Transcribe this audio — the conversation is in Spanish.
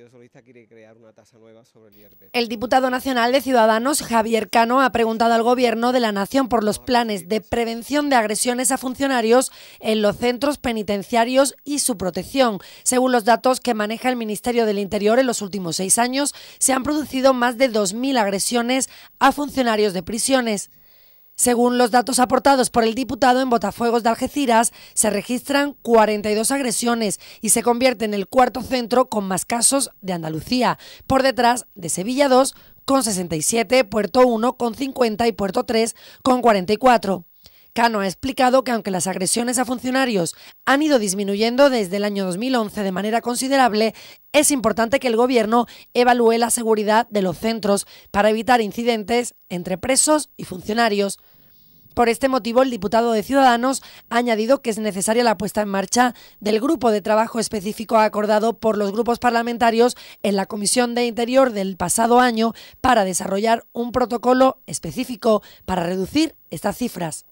el El diputado nacional de Ciudadanos, Javier Cano, ha preguntado al Gobierno de la Nación por los planes de prevención de agresiones a funcionarios en los centros penitenciarios y su protección. Según los datos que maneja el Ministerio del Interior, en los últimos seis años se han producido más de 2.000 agresiones a funcionarios de prisiones. Según los datos aportados por el diputado en Botafuegos de Algeciras, se registran 42 agresiones y se convierte en el cuarto centro con más casos de Andalucía, por detrás de Sevilla 2 con 67, Puerto 1 con 50 y Puerto 3 con 44. Cano ha explicado que aunque las agresiones a funcionarios han ido disminuyendo desde el año 2011 de manera considerable, es importante que el gobierno evalúe la seguridad de los centros para evitar incidentes entre presos y funcionarios. Por este motivo, el diputado de Ciudadanos ha añadido que es necesaria la puesta en marcha del grupo de trabajo específico acordado por los grupos parlamentarios en la Comisión de Interior del pasado año para desarrollar un protocolo específico para reducir estas cifras.